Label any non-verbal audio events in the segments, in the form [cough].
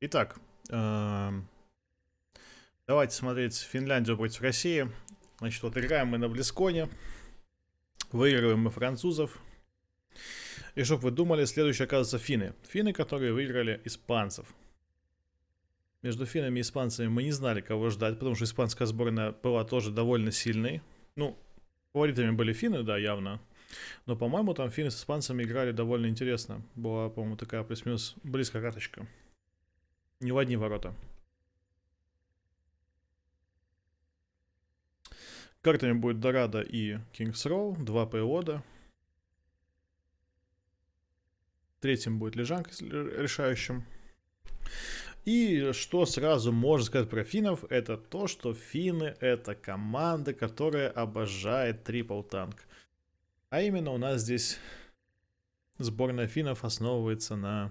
Итак, эм, давайте смотреть Финляндию против России. Значит, вот играем мы на Близконе. Выигрываем мы французов. И чтоб вы думали, следующие оказывается финны. Финны, которые выиграли испанцев. Между финнами и испанцами мы не знали, кого ждать, потому что испанская сборная была тоже довольно сильной. Ну, фаворитами были финны, да, явно. Но, по-моему, там финны с испанцами играли довольно интересно. Была, по-моему, такая плюс-минус близкая карточка. Не в одни ворота. Картами будет Дорадо и Кингс Роу, два пеода. Третьим будет Лежанка решающим. И что сразу можно сказать про финнов, это то, что финны это команда, которая обожает трипл танк. А именно у нас здесь сборная финнов основывается на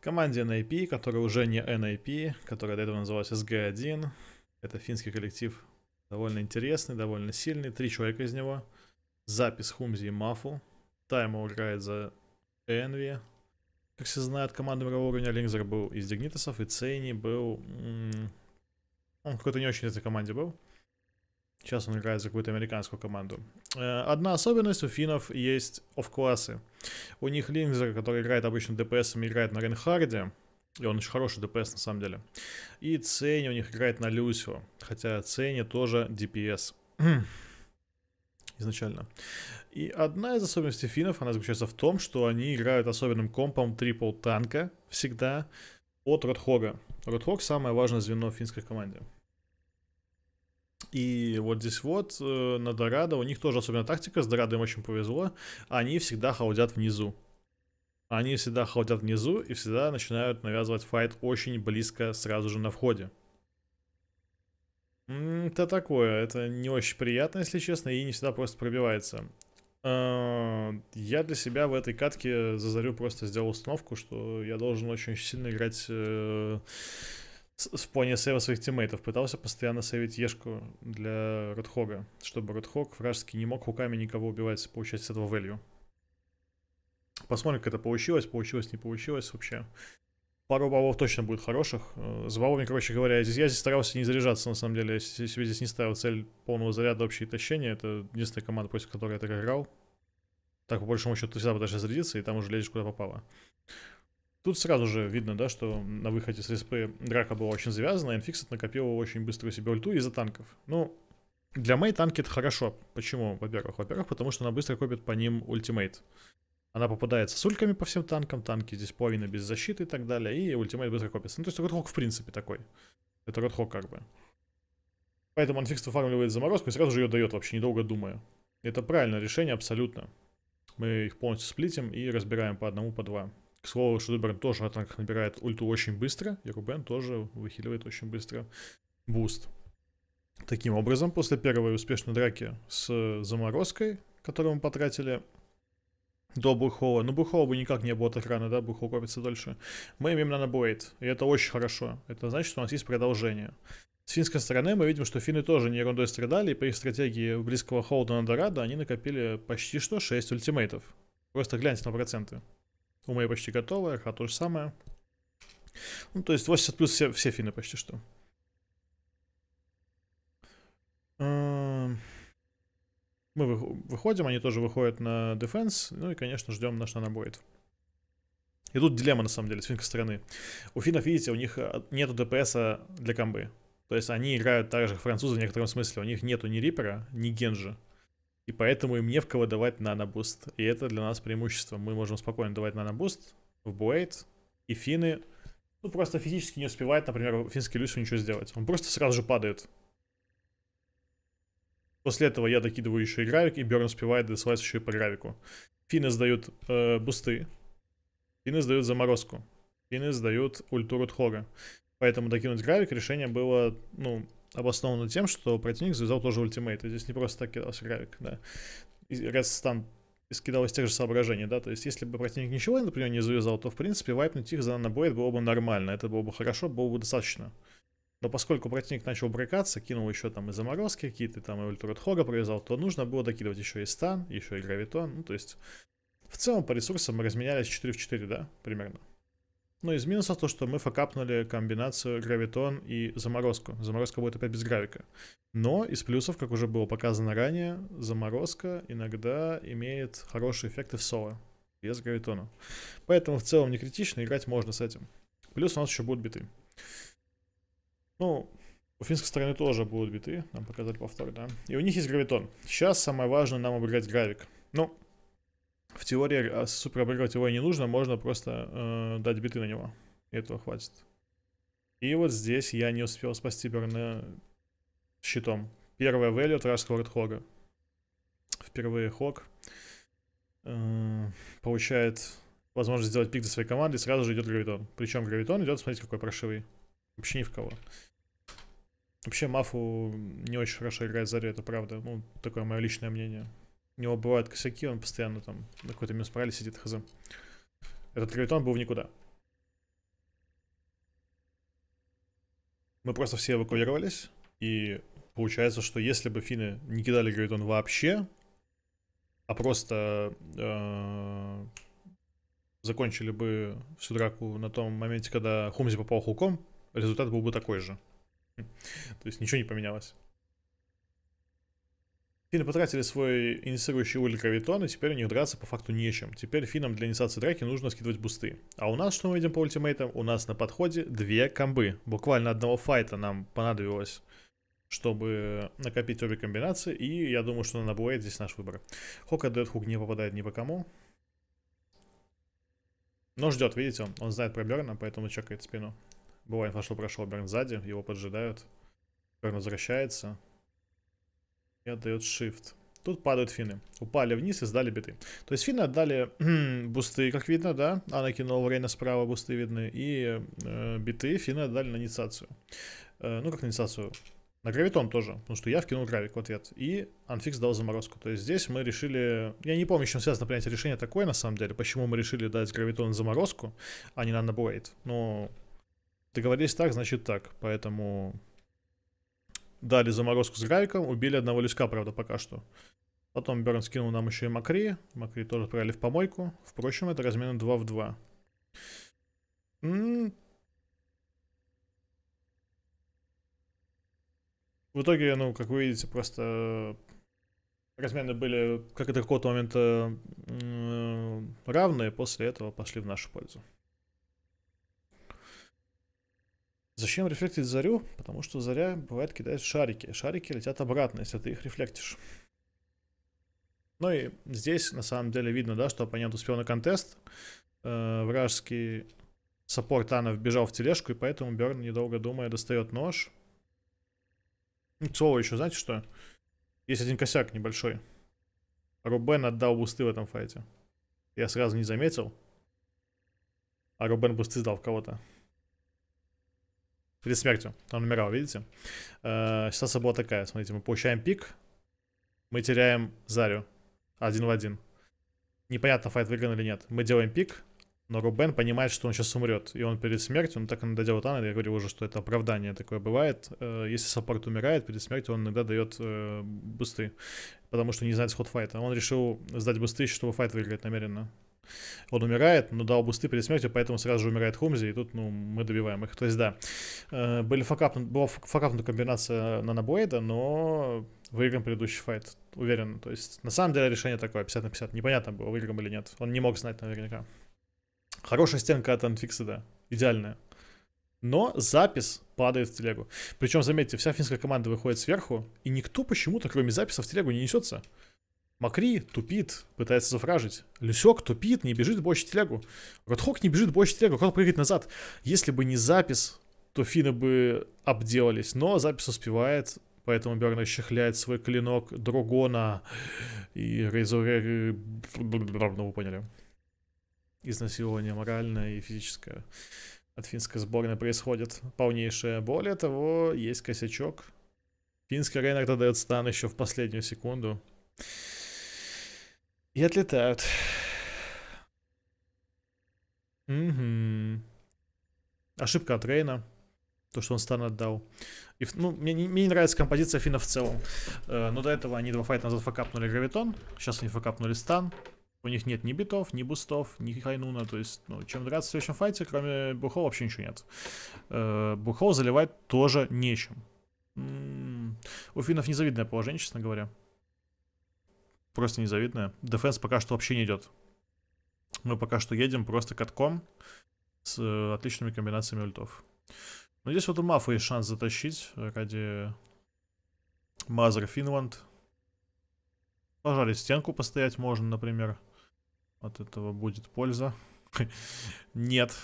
команде NIP, которая уже не NIP, которая до этого называлась SG1. Это финский коллектив довольно интересный, довольно сильный. Три человека из него. Запись Хумзи и Мафу. Тайма играет за Энви. Как все знают, команда мирового уровня Линкзер был из Дигнитосов, и Цейни был... Он какой-то не очень этой команде был. Сейчас он играет за какую-то американскую команду. Э, одна особенность у финнов есть оф-классы. У них Линзер, который играет обычно ДПС, играет на Ренхарде. И он очень хороший ДПС на самом деле. И Ценни у них играет на Люсио. Хотя Ценни тоже ДПС. [clears throat] изначально. И одна из особенностей финнов, она заключается в том, что они играют особенным компом трипл танка всегда от Ротхога. Ротхог самое важное звено в финской команде. И вот здесь вот э, на Дорадо, у них тоже особенная тактика, с Дорадо им очень повезло, они всегда холодят внизу. Они всегда холодят внизу и всегда начинают навязывать файт очень близко сразу же на входе. Это такое, это не очень приятно, если честно, и не всегда просто пробивается. А, я для себя в этой катке зазарю просто сделал установку, что я должен очень сильно играть э, в плане сейва своих тиммейтов. Пытался постоянно сейвить Ешку для Ротхога, чтобы Ротхог вражеский не мог руками никого убивать, получать с этого value. Посмотрим, как это получилось, получилось, не получилось вообще. Пару бабов точно будет хороших. Э, с бабами, короче говоря, я здесь, я здесь старался не заряжаться, на самом деле. Я себе здесь не ставил цель полного заряда общей тащения. Это единственная команда, против которой я так играл. Так, по большому счету, ты всегда пытаешься зарядиться, и там уже лезешь куда попало. Тут сразу же видно, да, что на выходе с СП драка была очень завязана, Инфиксит накопил очень быструю себе ульту из-за танков. Ну, для Мэй танки это хорошо. Почему? Во-первых, во-первых, потому что она быстро копит по ним ультимейт. Она попадается с ульками по всем танкам, танки здесь половина без защиты и так далее, и ультимейт быстро копится. Ну, то есть Родхок в принципе такой. Это Родхок как бы. Поэтому Анфикс выфармливает заморозку и сразу же ее дает, вообще недолго думая. Это правильное решение абсолютно. Мы их полностью сплитим и разбираем по одному, по два. К слову, Шудеберн тоже атак набирает ульту очень быстро, и Рубен тоже выхиливает очень быстро буст. Таким образом, после первой успешной драки с заморозкой, которую мы потратили до Бурхола, но ну, Бурхола бы никак не было от экрана, да, Бурхол копится дольше, мы имеем нанобоид, и это очень хорошо. Это значит, что у нас есть продолжение. С финской стороны мы видим, что финны тоже не ерундой страдали, и по их стратегии близкого холда на Дорадо они накопили почти что 6 ультимейтов. Просто гляньте на проценты. У моей почти готовая, а то же самое. Ну, то есть 80 плюс все, все финны почти что. Эм, мы выходим, они тоже выходят на дефенс, ну и, конечно, ждем на что она будет. И тут дилемма, на самом деле, с финской стороны. У финнов, видите, у них э, нету ДПСа для комбы. То есть они играют так же, как французы в некотором смысле. У них нету ни Рипера, ни Генжи и поэтому им не в кого давать нанобуст. И это для нас преимущество. Мы можем спокойно давать нанобуст в Блейд, и финны ну, просто физически не успевает, например, финский Люсу ничего сделать. Он просто сразу же падает. После этого я докидываю еще и гравик, и Берн успевает досылать еще и по гравику. Финны сдают э, бусты. Финны сдают заморозку. Финны сдают ультуру Тхога. Поэтому докинуть гравик решение было, ну, обосновано тем, что противник завязал тоже ультимейт. здесь не просто так кидался гравик, да. Редстан скидал из тех же соображений, да, то есть если бы противник ничего, например, не завязал, то, в принципе, вайпнуть их за набой было бы нормально, это было бы хорошо, было бы достаточно. Но поскольку противник начал брыкаться, кинул еще там и заморозки какие-то, там и ультрат хога провязал, то нужно было докидывать еще и стан, еще и гравитон, ну, то есть... В целом по ресурсам мы разменялись 4 в 4, да, примерно. Ну, из минусов то, что мы факапнули комбинацию гравитон и заморозку. Заморозка будет опять без гравика. Но из плюсов, как уже было показано ранее, заморозка иногда имеет хорошие эффекты в соло без гравитона. Поэтому в целом не критично, играть можно с этим. Плюс у нас еще будут биты. Ну, у финской стороны тоже будут биты, нам показали повтор, да. И у них есть гравитон. Сейчас самое важное нам обыграть гравик. Ну, в теории супероборот его и не нужно, можно просто э, дать биты на него. И этого хватит. И вот здесь я не успел спасти Берна щитом. Первая value от Раскорд Хога. Впервые Хог э, получает возможность сделать пик для своей команды и сразу же идет Гравитон. Причем Гравитон идет, смотрите, какой прошивый. Вообще ни в кого. Вообще Мафу не очень хорошо играет заря, это правда. Ну, такое мое личное мнение. У него бывают косяки, он постоянно там на какой-то минус параллель сидит, хз. Этот ревитон был в никуда. Мы просто все эвакуировались, и получается, что если бы финны не кидали гравитон вообще, а просто э, закончили бы всю драку на том моменте, когда Хумзи попал хуком, результат был бы такой же. Хм. То есть ничего не поменялось. Финны потратили свой инициирующий уль гравитон, и теперь у них драться по факту нечем. Теперь финнам для инициации драки нужно скидывать бусты. А у нас, что мы видим по ультимейтам, у нас на подходе две комбы. Буквально одного файта нам понадобилось, чтобы накопить обе комбинации, и я думаю, что на Блэйд здесь наш выбор. Хок дает хук, не попадает ни по кому. Но ждет, видите, он, он знает про Берна, поэтому чекает спину. Бывает, что прошел Берн сзади, его поджидают. Берн возвращается и отдает shift. Тут падают финны. Упали вниз и сдали биты. То есть финны отдали [clears throat] бусты, как видно, да? Анакин Олврейна справа бусты видны. И э, биты финны отдали на инициацию. Э, ну, как на инициацию. На гравитон тоже, потому что я вкинул гравик в ответ. И анфикс дал заморозку. То есть здесь мы решили... Я не помню, с чем связано принятие решения такое, на самом деле. Почему мы решили дать гравитон заморозку, а не на нанобрейд. Но договорились так, значит так. Поэтому Дали заморозку с Грайком, убили одного люска, правда, пока что. Потом Берн скинул нам еще и Макри. Макри тоже отправили в помойку. Впрочем, это размены 2 в 2. в итоге, ну, как вы видите, просто э, размены были как и до какого-то момента равные, после этого пошли в нашу пользу. Зачем рефлектить зарю? Потому что заря бывает кидает шарики. Шарики летят обратно, если ты их рефлектишь. Ну и здесь на самом деле видно, да, что оппонент успел на контест. Э, вражеский саппорт Анна вбежал в тележку, и поэтому Берн, недолго думая, достает нож. К ну, слову, еще знаете что? Есть один косяк небольшой. Рубен отдал бусты в этом файте. Я сразу не заметил. А Рубен бусты сдал в кого-то. Перед смертью. он умирал видите? Э, ситуация была такая. Смотрите, мы получаем пик. Мы теряем Зарю. Один в один. Непонятно, файт выигран или нет. Мы делаем пик. Но Рубен понимает, что он сейчас умрет. И он перед смертью, он так иногда делает аны, я говорил уже, что это оправдание такое бывает. Э, если саппорт умирает, перед смертью он иногда дает э, бусты. Потому что не знает сход файта. Он решил сдать бусты, чтобы файт выиграть намеренно. Он умирает, но дал бусты перед смертью, поэтому сразу же умирает Хумзи, и тут, ну, мы добиваем их. То есть, да, э, были факап, была факапнута комбинация на Наноблейда, но выиграем предыдущий файт, уверен. То есть, на самом деле, решение такое, 50 на 50. Непонятно было, выиграем или нет. Он не мог знать наверняка. Хорошая стенка от да, идеальная. Но запись падает в телегу. Причем, заметьте, вся финская команда выходит сверху, и никто почему-то, кроме записа, в телегу не несется. Макри тупит, пытается зафражить. Люсек тупит, не бежит больше телегу. Ротхок не бежит больше телегу, он прыгает назад. Если бы не запись, то финны бы обделались. Но запись успевает, поэтому Берн расчехляет свой клинок Драгона и Рейзуре... Ну, вы поняли. Изнасилование моральное и физическое от финской сборной происходит полнейшее. Более того, есть косячок. Финский Рейнард дает стан еще в последнюю секунду. И отлетают. Угу. Ошибка от Рейна. То, что он стан отдал. И, ну, мне, не, мне не нравится композиция Фина в целом. Э, но до этого они два файта назад факапнули Гравитон. Сейчас они факапнули стан. У них нет ни битов, ни бустов, ни хайнуна. То есть, ну, чем драться в следующем файте, кроме Бухоу, вообще ничего нет. Э, Бухоу заливать тоже нечем. М -м -м. У финнов незавидное положение, честно говоря просто незавидная. Дефенс пока что вообще не идет. Мы пока что едем просто катком с э, отличными комбинациями ультов. Но здесь вот у Мафа есть шанс затащить э, ради Мазер Финланд. Пожали стенку постоять можно, например. От этого будет польза. [laughs] Нет.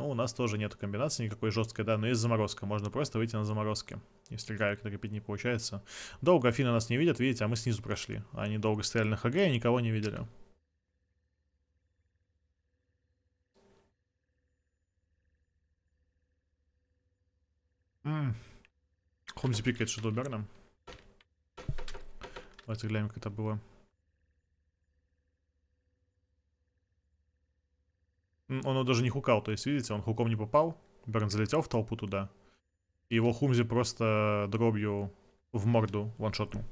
Ну, у нас тоже нету комбинации никакой жесткой, да, но есть заморозка. Можно просто выйти на заморозке, если гравик накопить не получается. Долго Афина нас не видят, видите, а мы снизу прошли. Они долго стояли на ХГ и никого не видели. Mm. Хомзи пикает что-то Давайте глянем, как это было. Он его даже не хукал, то есть, видите, он хуком не попал. Берн залетел в толпу туда. И его Хумзи просто дробью в морду ваншотнул.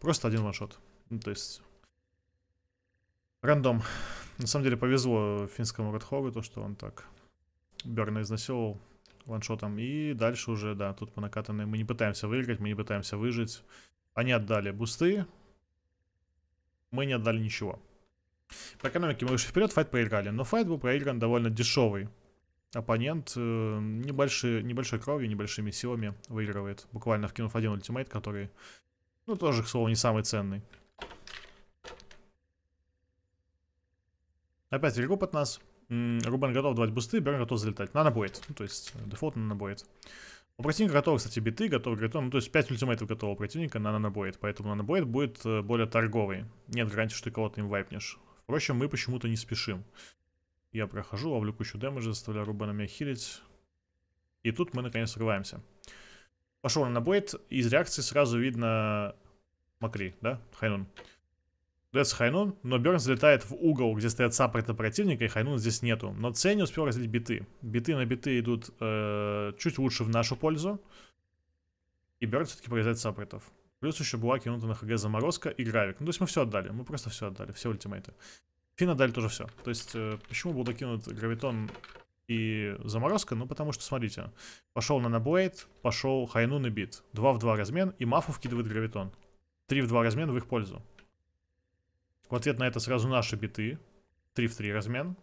Просто один ваншот. Ну, то есть... Рандом. На самом деле повезло финскому Редхогу, то, что он так Берна изнасиловал ваншотом. И дальше уже, да, тут по накатанной мы не пытаемся выиграть, мы не пытаемся выжить. Они отдали бусты. Мы не отдали ничего. По экономике мы вышли вперед, файт проиграли. Но файт был проигран довольно дешевый. Оппонент э, небольшой, небольшой кровью, небольшими силами выигрывает. Буквально вкинув один ультимейт, который, ну, тоже, к слову, не самый ценный. Опять регруп от нас. Рубен готов давать бусты, Берн готов залетать. Нано будет. Ну, то есть, э, дефолт нано будет. У противника готовы, кстати, биты, готов, гритон. Ну, то есть 5 ультимейтов готовы у противника на нанобоид. Поэтому нанобоид будет э, более торговый. Нет гарантии, что ты кого-то им вайпнешь. Впрочем, мы почему-то не спешим. Я прохожу, ловлю кучу дэмэджа, заставляю Рубена меня хилить. И тут мы наконец срываемся. Пошел он на бойт. из реакции сразу видно Макри, да? Хайнун. Дается Хайнун, но Берн залетает в угол, где стоят саппорты противника, и Хайнун здесь нету. Но Цей не успел разлить биты. Биты на биты идут э, чуть лучше в нашу пользу. И Берн все-таки порезает саппортов. Плюс еще была кинута на ХГ заморозка и гравик. Ну, то есть мы все отдали. Мы просто все отдали, все ультимейты. Фин отдали тоже все. То есть, э, почему был докинут гравитон и заморозка? Ну, потому что, смотрите, пошел на наноблейд, пошел хайнун и бит. 2 в 2 размен, и мафу вкидывает гравитон. 3 в 2 размен в их пользу. В ответ на это сразу наши биты. 3 в 3 размен.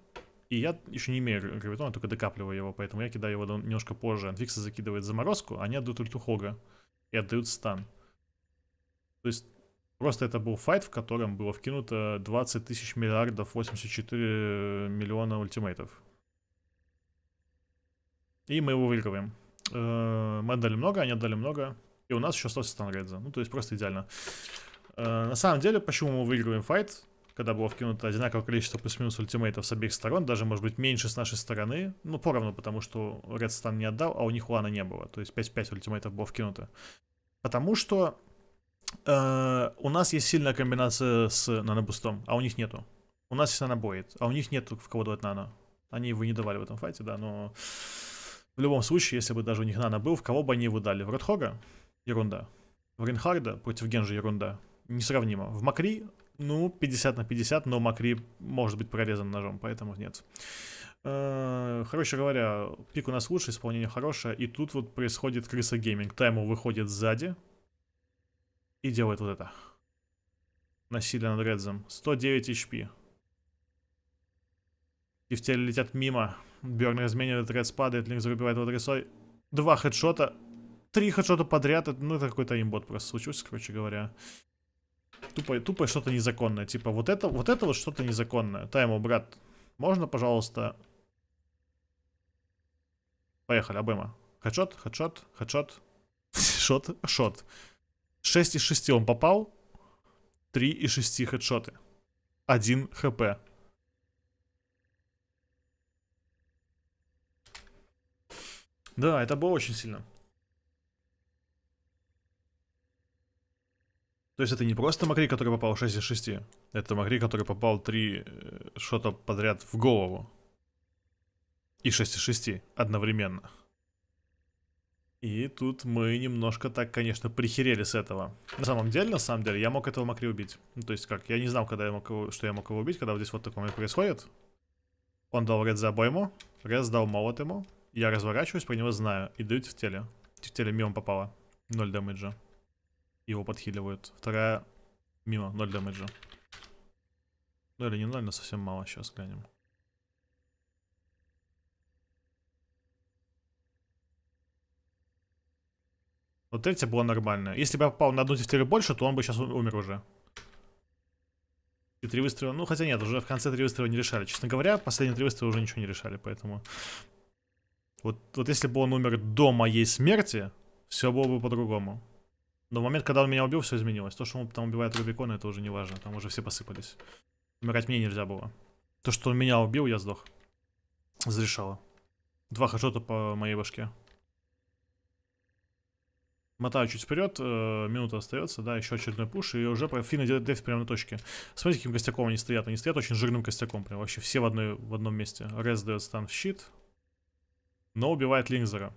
И я еще не имею гравитона, только докапливаю его, поэтому я кидаю его немножко позже. Анфикса закидывает заморозку, они отдают ульту Хога и отдают стан. То есть просто это был файт, в котором было вкинуто 20 тысяч миллиардов 84 миллиона ультимейтов. И мы его выигрываем. Э, мы отдали много, они отдали много. И у нас еще остался Стангрейдза. Ну, то есть просто идеально. Э, на самом деле, почему мы выигрываем файт, когда было вкинуто одинаковое количество плюс-минус ультимейтов с обеих сторон, даже, может быть, меньше с нашей стороны, ну, поровну, потому что Редстан не отдал, а у них Лана не было, то есть 5-5 ультимейтов было вкинуто. Потому что Э, у нас есть сильная комбинация с нанобустом, а у них нету. У нас есть нанобоид, а у них нету в кого давать нано. Они его не давали в этом файте, да, но в любом случае, если бы даже у них нано был, в кого бы они его дали? В Родхога? Ерунда. В Ринхарда против Генжи ерунда. Несравнимо. В Макри, ну, 50 на 50, но Макри может быть прорезан ножом, поэтому нет. Э, короче говоря, пик у нас лучше, исполнение хорошее, и тут вот происходит крыса гейминг. Тайму выходит сзади, и делает вот это. Насилие над Редзом. 109 HP. Тефтели летят мимо. Бёрн разменивает, Редс падает, Линк зарубивает его трясой. Два хедшота. Три хедшота подряд. Ну, это какой-то имбот просто случился, короче говоря. Тупо, тупо что-то незаконное. Типа, вот это вот, это вот что-то незаконное. Тайму, брат, можно, пожалуйста? Поехали, обойма. Хедшот, хедшот, хедшот. [laughs] Шот, шот. 6 из 6 он попал. 3 из 6 хедшоты. 1 хп. Да, это было очень сильно. То есть это не просто Макри, который попал 6 из 6. Это Макри, который попал 3 шота э, подряд в голову. И 6 из 6 одновременно. И тут мы немножко так, конечно, прихерели с этого. На самом деле, на самом деле, я мог этого Макри убить. Ну, то есть как, я не знал, когда я мог его, что я мог его убить, когда вот здесь вот такое происходит. Он дал ред за обойму, ред дал молот ему. Я разворачиваюсь, про него знаю и дают в теле. В теле мимо попало. Ноль дэмэджа. Его подхиливают. Вторая мимо, Ноль дэмэджа. Ну или не 0, но совсем мало, сейчас глянем. Вот третья была нормальная. Если бы я попал на одну тефтерю больше, то он бы сейчас умер уже. И три выстрела... Ну, хотя нет, уже в конце три выстрела не решали. Честно говоря, последние три выстрела уже ничего не решали, поэтому... Вот, вот если бы он умер до моей смерти, все было бы по-другому. Но в момент, когда он меня убил, все изменилось. То, что он там убивает Рубикона, это уже не важно. Там уже все посыпались. Умирать мне нельзя было. То, что он меня убил, я сдох. Разрешало. Два хорошо то по моей башке. Мотаю чуть вперед, э, минута остается, да, еще очередной пуш, и уже Фина делает деф прямо на точке. Смотрите, каким костяком они стоят. Они стоят очень жирным костяком, прям вообще все в, одной, в одном месте. Рез дает стан в щит, но убивает Линзера.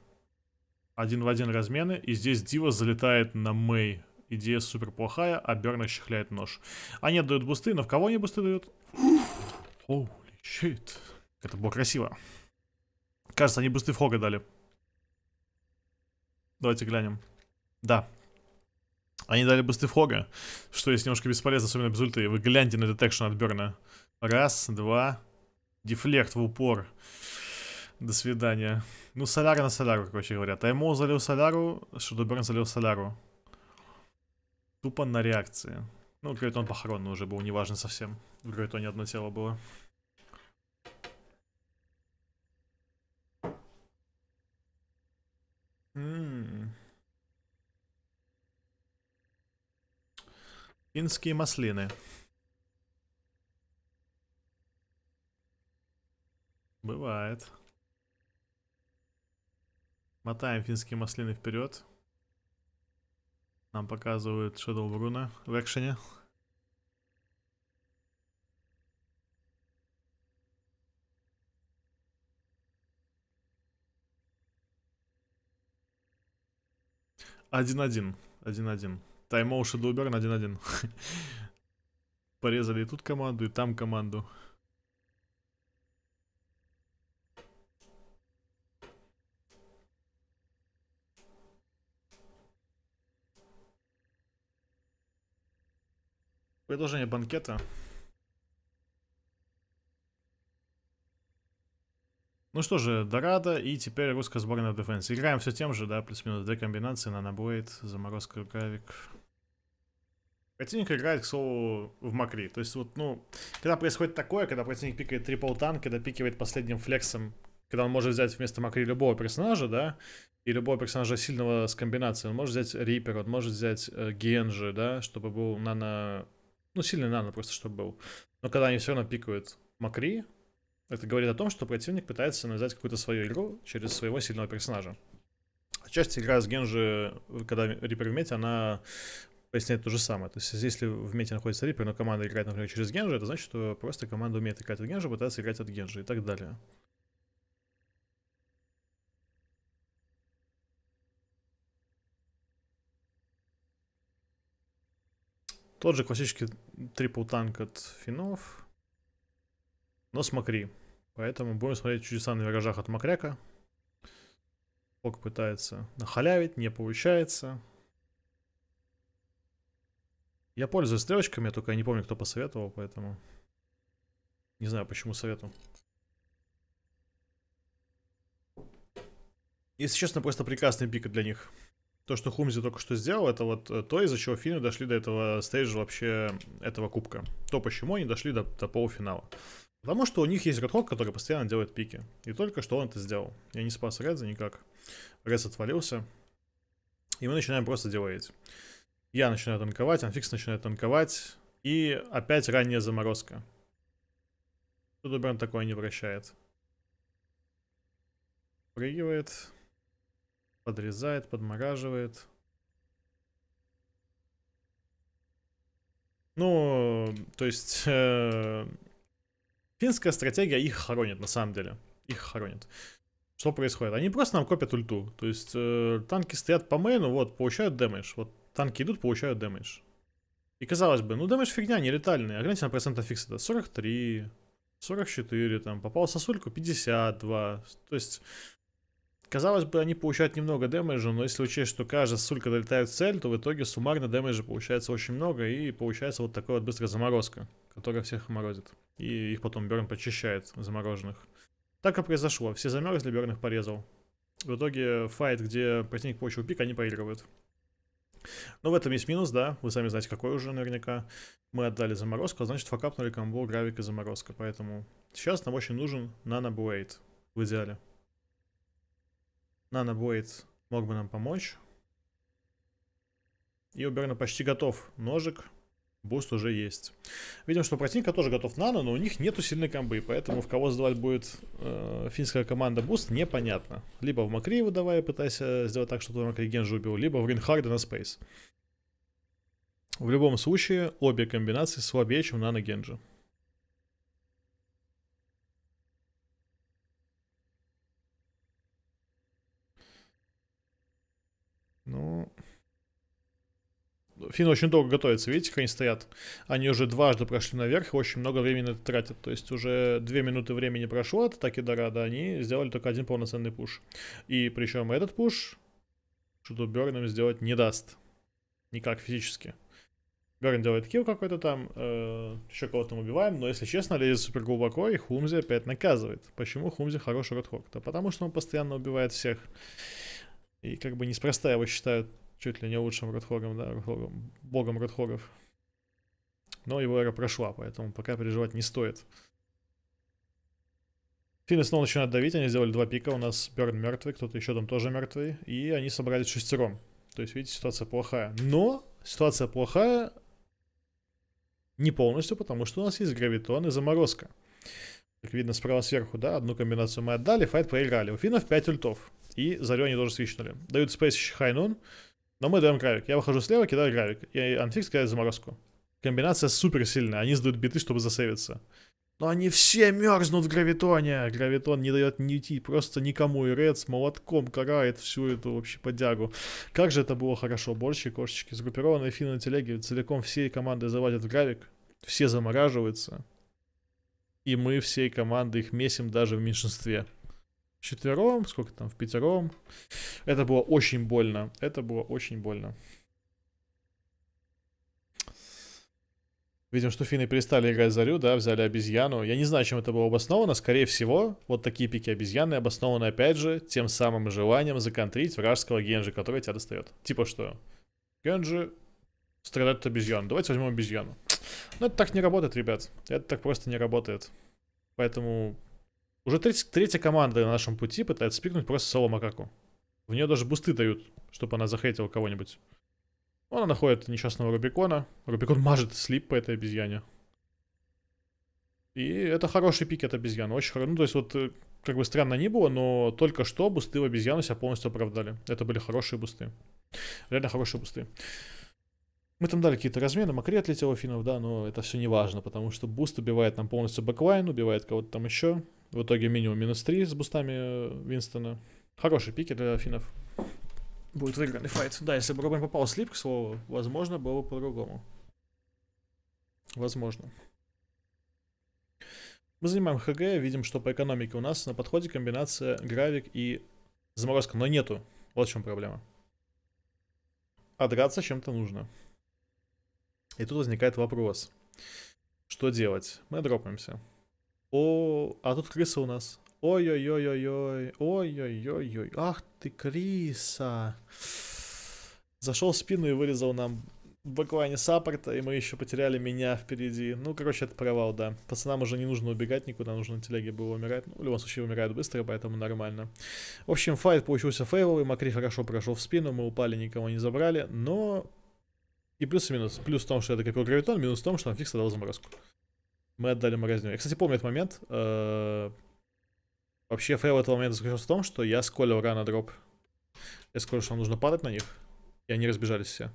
Один в один размены, и здесь Дива залетает на Мэй. Идея супер плохая, а Берна щехляет нож. Они отдают бусты, но в кого они бусты дают? Оу, щит. Это было красиво. Кажется, они бусты в Хога дали. Давайте глянем. Да. Они дали быстрый флога, что есть немножко бесполезно, особенно без ульты. Вы гляньте на детекшн от Берна. Раз, два. Дефлект в упор. До свидания. Ну, Соляра на Соляру, короче говоря. Таймоу залил Соляру, что Шадоберн залил Соляру. Тупо на реакции. Ну, он похоронный уже был, неважно совсем. В Грейтоне одно тело было. Финские маслины. Бывает. Мотаем финские маслины вперед. Нам показывают Shadow Бруна в экшене. Один-один. Один-один. Таймоу на 1-1. [laughs] Порезали и тут команду, и там команду. Продолжение банкета. Ну что же, Дорадо и теперь русская сборная Дефенс. Играем все тем же, да, плюс-минус две комбинации, на нанобоид, заморозка, рукавик. Противник играет, к слову, в макри. То есть вот, ну, когда происходит такое, когда противник пикает трипл танк, когда пикивает последним флексом, когда он может взять вместо макри любого персонажа, да, и любого персонажа сильного с комбинацией, он может взять Риппер, он может взять э, Генджи, да, чтобы был нано... Ну, сильный нано просто, чтобы был. Но когда они все равно пикают макри, это говорит о том, что противник пытается навязать какую-то свою игру через своего сильного персонажа. Отчасти игра с Генжи, когда Риппер в мете, она поясняет то же самое. То есть, если в мете находится Риппер, но команда играет, например, через Генжи, это значит, что просто команда умеет играть от Генжи, пытается играть от Генжи и так далее. Тот же классический трипл танк от финов. Но с Макри. Поэтому будем смотреть чудеса на виражах от Макряка. Пок пытается нахалявить, не получается. Я пользуюсь стрелочками, я только не помню, кто посоветовал, поэтому... Не знаю, почему совету. Если честно, просто прекрасный пик для них. То, что Хумзи только что сделал, это вот э, то, из-за чего финны дошли до этого стейджа вообще, этого кубка. То, почему они дошли до, до полуфинала. Потому что у них есть Редхок, который постоянно делает пики. И только что он это сделал. Я не спас Редза никак. Редз отвалился. И мы начинаем просто делать. Я начинаю танковать, Анфикс начинает танковать. И опять ранняя заморозка. Тут Тудобран такое не вращает. Прыгивает. Подрезает, подмораживает. Ну, то есть... Э, Финская стратегия их хоронит, на самом деле. Их хоронит. Что происходит? Они просто нам копят ульту. То есть э, танки стоят по мейну, вот, получают дэмэдж. Вот танки идут, получают дэмэдж. И казалось бы, ну дэмэдж фигня, не летальный. А гляньте на процент фикс это 43, 44, там, попал сосульку 52. То есть, казалось бы, они получают немного дэмэджа, но если учесть, что каждая сосулька долетает в цель, то в итоге суммарно дэмэджа получается очень много, и получается вот такая вот быстрая заморозка, которая всех морозит и их потом Берн почищает замороженных. Так и произошло. Все замерзли, Берн их порезал. В итоге файт, где противник получил пик, они проигрывают. Но в этом есть минус, да, вы сами знаете, какой уже наверняка. Мы отдали заморозку, а значит факапнули комбо, гравик и заморозка, поэтому сейчас нам очень нужен нано-блейд в идеале. Нано-блейд мог бы нам помочь. И у Берна почти готов ножик. Буст уже есть. Видим, что противника тоже готов нано, но у них нету сильной комбы, поэтому в кого сдавать будет э, финская команда буст, непонятно. Либо в Макри его давай, пытаясь э, сделать так, чтобы Макри Генжи убил, либо в Ринхарда на спейс. В любом случае, обе комбинации слабее, чем нано Генджи. Финны очень долго готовятся, видите, как они стоят. Они уже дважды прошли наверх и очень много времени тратят. То есть уже две минуты времени прошло от атаки Дорадо, они сделали только один полноценный пуш. И причем этот пуш что-то Берн им сделать не даст. Никак физически. Берн делает килл какой-то там, э, еще кого-то убиваем, но если честно, лезет супер глубоко, и Хумзи опять наказывает. Почему Хумзи хороший Ротхок? Да потому что он постоянно убивает всех. И как бы неспроста его считают чуть ли не лучшим Родхором, да, Родхором, богом Родхоров. Но его эра прошла, поэтому пока переживать не стоит. Финны снова начинают давить, они сделали два пика, у нас Берн мертвый, кто-то еще там тоже мертвый, и они собрались шестером. То есть, видите, ситуация плохая. Но ситуация плохая не полностью, потому что у нас есть гравитон и заморозка. Как видно справа сверху, да, одну комбинацию мы отдали, файт проиграли. У финнов 5 ультов. И зарю они тоже свищнули. Дают спейс еще хайнон. Но мы даем гравик. Я выхожу слева, кидаю гравик. И Анфикс кидает заморозку. Комбинация супер сильная. Они сдают биты, чтобы засейвиться. Но они все мерзнут в гравитоне. Гравитон не дает ни уйти просто никому. И Ред с молотком карает всю эту вообще подягу. Как же это было хорошо. Борщи, кошечки, сгруппированные финны на телеге. Целиком всей команды заводят в гравик. Все замораживаются. И мы всей команды их месим даже в меньшинстве четвером, сколько там, в пятером. Это было очень больно. Это было очень больно. Видим, что финны перестали играть зарю, да, взяли обезьяну. Я не знаю, чем это было обосновано. Скорее всего, вот такие пики обезьяны обоснованы, опять же, тем самым желанием законтрить вражеского Генжи, который тебя достает. Типа что? Генжи страдает от обезьян. Давайте возьмем обезьяну. Но это так не работает, ребят. Это так просто не работает. Поэтому уже треть, третья команда на нашем пути пытается спикнуть просто соло макаку. В нее даже бусты дают, чтобы она захейтила кого-нибудь. Она находит несчастного Рубикона. Рубикон мажет слип по этой обезьяне. И это хороший пик от обезьяны. Очень хороший. Ну, то есть вот, э, как бы странно ни было, но только что бусты в обезьяну себя полностью оправдали. Это были хорошие бусты. Реально хорошие бусты. Мы там дали какие-то размены, Макри отлетел Финов, да, но это все не важно, потому что буст убивает нам полностью бэклайн, убивает кого-то там еще. В итоге минимум минус 3 с бустами э, Винстона. Хороший пики для Афинов. Будет выигранный файт. Да, если бы Робин попал в слип, к слову, возможно, было бы по-другому. Возможно. Мы занимаем ХГ, видим, что по экономике у нас на подходе комбинация гравик и заморозка, но нету. Вот в чем проблема. А драться чем-то нужно. И тут возникает вопрос. Что делать? Мы дропаемся. О, а тут крыса у нас. Ой-ой-ой-ой-ой. Ой-ой-ой-ой. Ах ты, криса. Зашел в спину и вырезал нам буквально саппорта, и мы еще потеряли меня впереди. Ну, короче, это провал, да. Пацанам уже не нужно убегать никуда, нужно на телеге было умирать. Ну, в любом случае, умирают быстро, поэтому нормально. В общем, файт получился фейловый, Макри хорошо прошел в спину, мы упали, никого не забрали, но... И плюс и минус. Плюс в том, что я докопил гравитон, минус в том, что фикс дал заморозку мы отдали магазину. Я, кстати, помню этот момент. Э, вообще фейл этого момента заключался в том, что я сколил рано дроп. Я сколил, что нам нужно падать на них, и они разбежались все.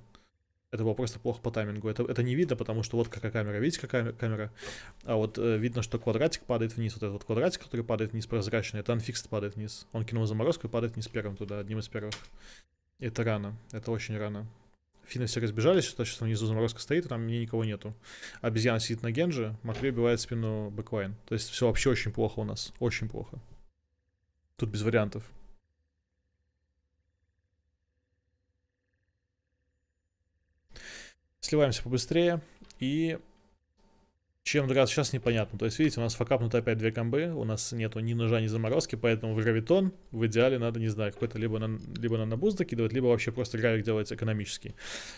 Это было просто плохо по таймингу. Это, это не видно, потому что вот какая камера. Видите, какая камера? А вот э, видно, что квадратик падает вниз. Вот этот вот квадратик, который падает вниз, прозрачный. Это анфикст падает вниз. Он кинул заморозку и падает вниз первым туда, одним из первых. Это рано. Это очень рано. Финны все разбежались, считают, что внизу заморозка стоит, и там мне никого нету. Обезьяна сидит на Генже, Макри убивает спину бэклайн. То есть все вообще очень плохо у нас. Очень плохо. Тут без вариантов. Сливаемся побыстрее. И чем драться сейчас непонятно. То есть, видите, у нас факапнуты опять две комбы, у нас нету ни ножа, ни заморозки, поэтому в гравитон в идеале надо, не знаю, какой-то либо, на, либо нанобуз докидывать, либо вообще просто гравик делать экономический.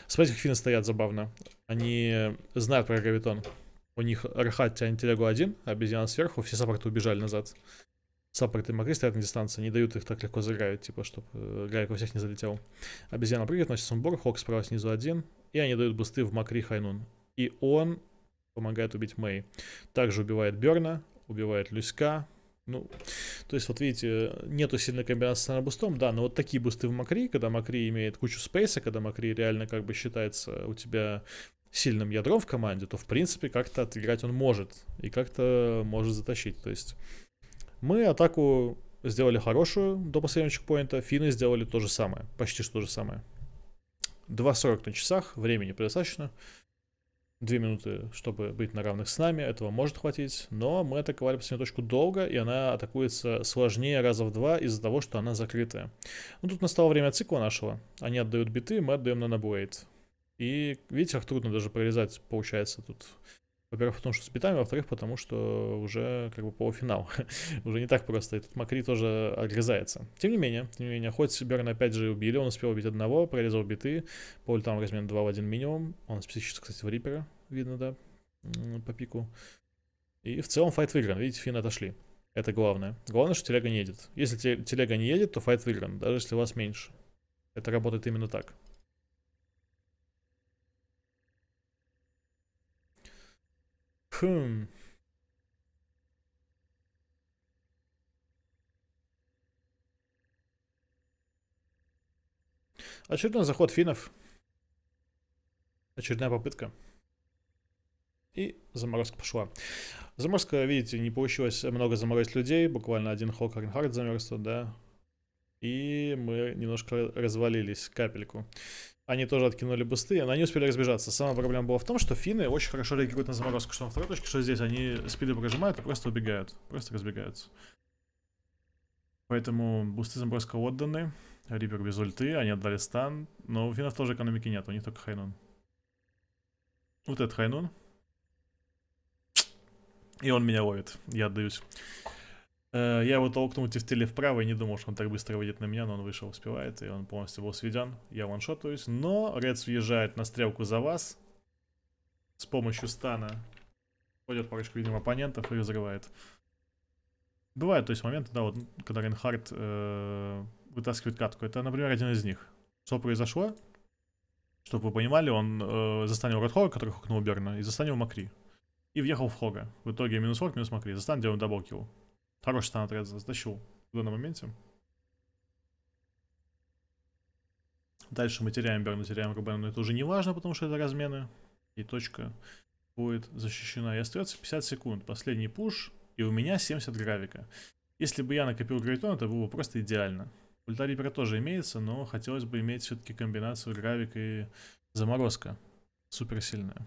Смотрите, как финны стоят забавно. Они знают про гравитон. У них Архат тянет телегу один, обезьяна сверху, все саппорты убежали назад. Саппорты могли стоять на дистанции, не дают их так легко загравить, типа, чтобы э, гравик у всех не залетел. Обезьяна прыгает, носит сумбур, Хок справа снизу один, и они дают бусты в Макри Хайнун. И он помогает убить Мэй. Также убивает Берна, убивает Люська. Ну, то есть, вот видите, нету сильной комбинации с бустом, да, но вот такие бусты в Макри, когда Макри имеет кучу спейса, когда Макри реально как бы считается у тебя сильным ядром в команде, то, в принципе, как-то отыграть он может и как-то может затащить. То есть, мы атаку сделали хорошую до последнего чекпоинта, финны сделали то же самое, почти что то же самое. 2.40 на часах, времени предостаточно две минуты, чтобы быть на равных с нами, этого может хватить, но мы атаковали последнюю точку долго, и она атакуется сложнее раза в два из-за того, что она закрытая. Ну тут настало время цикла нашего, они отдают биты, мы отдаем на наноблейд. И видите, как трудно даже прорезать получается тут во-первых, потому что с питами, во-вторых, потому что уже как бы полуфинал. [laughs] уже не так просто. И тут Макри тоже отрезается. Тем не менее, тем не менее, хоть Берна опять же убили, он успел убить одного, прорезал биты. Поль там размен 2 в 1 минимум. Он спешит, кстати, в Рипера, видно, да, по пику. И в целом файт выигран. Видите, финны отошли. Это главное. Главное, что телега не едет. Если телега не едет, то файт выигран, даже если у вас меньше. Это работает именно так. Cocoon. Хм. Очередной заход финнов. Очередная попытка. И заморозка пошла. Заморозка, видите, не получилось много заморозить людей. Буквально один Холк Ренхард замерз да. И мы немножко развалились капельку они тоже откинули бусты, но они успели разбежаться. Самая проблема была в том, что финны очень хорошо реагируют на заморозку, что на второй точке, что здесь. Они спиды прожимают и просто убегают, просто разбегаются. Поэтому бусты заморозка отданы, Рипер без ульты, они отдали стан, но у финнов тоже экономики нет, у них только Хайнун. Вот этот Хайнун. И он меня ловит, я отдаюсь. Э, я его толкнул тефтели вправо и не думал, что он так быстро выйдет на меня, но он вышел, успевает, и он полностью был сведен. Я ваншотаюсь, но Рец въезжает на стрелку за вас. С помощью стана входит парочку, видимо, оппонентов и разрывает. Бывают, то есть, моменты, да, вот, когда Ренхард э, вытаскивает катку. Это, например, один из них. Что произошло? Чтобы вы понимали, он э, застанил Родхога, который хукнул Берна, и застанил Макри. И въехал в Хога. В итоге минус Хог, минус Макри. Застан делаем даблкил. Хороший стан отряд затащил в данном моменте. Дальше мы теряем Берна, теряем Рубена, но это уже не важно, потому что это размены. И точка будет защищена. И остается 50 секунд. Последний пуш. И у меня 70 гравика. Если бы я накопил гравитон, это было бы просто идеально. Ульта Рипера тоже имеется, но хотелось бы иметь все-таки комбинацию гравик и заморозка. Супер сильная.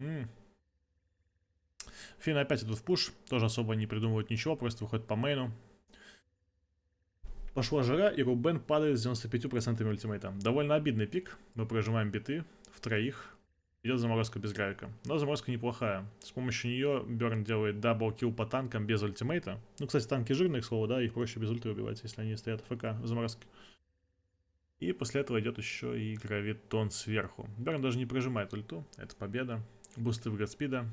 М опять идут в пуш, тоже особо не придумывают ничего, просто выходит по мейну. Пошла жара, и Рубен падает с 95% ультимейта. Довольно обидный пик, мы прожимаем биты в троих. Идет заморозка без гравика. Но заморозка неплохая. С помощью нее Берн делает дабл килл по танкам без ультимейта. Ну, кстати, танки жирные, к слову, да, их проще без ульты убивать, если они стоят АФК в заморозке. И после этого идет еще и гравитон сверху. Берн даже не прожимает ульту, это победа бусты в Градспида,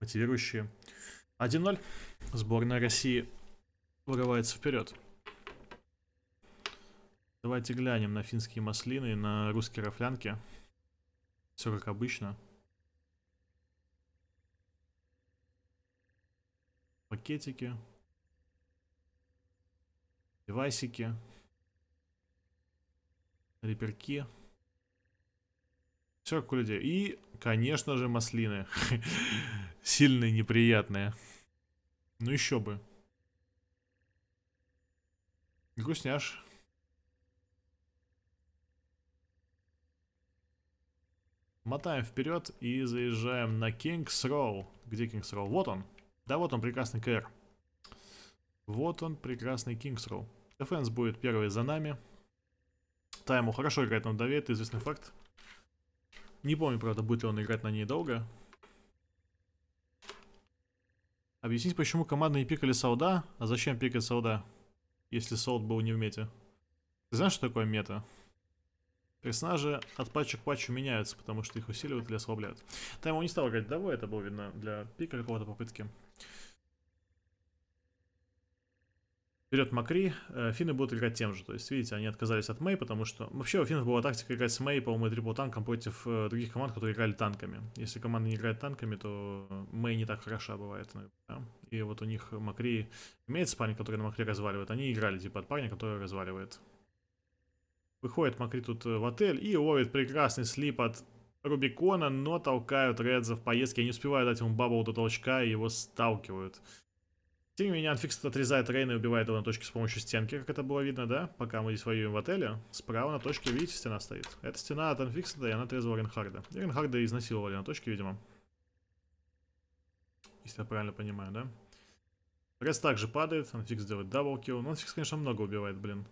мотивирующие. 1-0. Сборная России вырывается вперед. Давайте глянем на финские маслины, на русские рафлянки. Все как обычно. Пакетики. Девайсики. Реперки. Все как у людей. И, конечно же, маслины. [laughs] Сильные, неприятные. Ну еще бы. Грустняш. Мотаем вперед и заезжаем на Кингс Роу. Где Кингс Роу? Вот он. Да, вот он, прекрасный КР. Вот он, прекрасный Кингс Роу. Дефенс будет первый за нами. Тайму хорошо играет на вдове, известный факт. Не помню, правда, будет ли он играть на ней долго. Объяснить, почему команды не пикали солда, а зачем пикать солда, если солд был не в мете. Ты знаешь, что такое мета? Персонажи от патча к патчу меняются, потому что их усиливают или ослабляют. Там его не стал играть давай, это было видно для пика какого-то попытки. Вперед Макри, э, финны будут играть тем же. То есть, видите, они отказались от Мэй, потому что... Ну, вообще, у финнов была тактика играть с Мэй, по-моему, и трипл танком против э, других команд, которые играли танками. Если команда не играет танками, то Мэй не так хороша бывает. Да? И вот у них Макри... Имеется парень, который на Макри разваливает. Они играли, типа, от парня, который разваливает. Выходит Макри тут э, в отель и ловит прекрасный слип от Рубикона, но толкают Редза в поездке. Я не дать ему бабл до толчка, и его сталкивают. Тем не менее, Анфикс отрезает Рейна и убивает его на точке с помощью стенки, как это было видно, да? Пока мы здесь воюем в отеле. Справа на точке, видите, стена стоит. Это стена от Анфикса, да, и она отрезала Ренхарда. И Ренхарда изнасиловали на точке, видимо. Если я правильно понимаю, да? Рез также падает, Анфикс делает даблкил. Но Анфикс, конечно, много убивает, блин.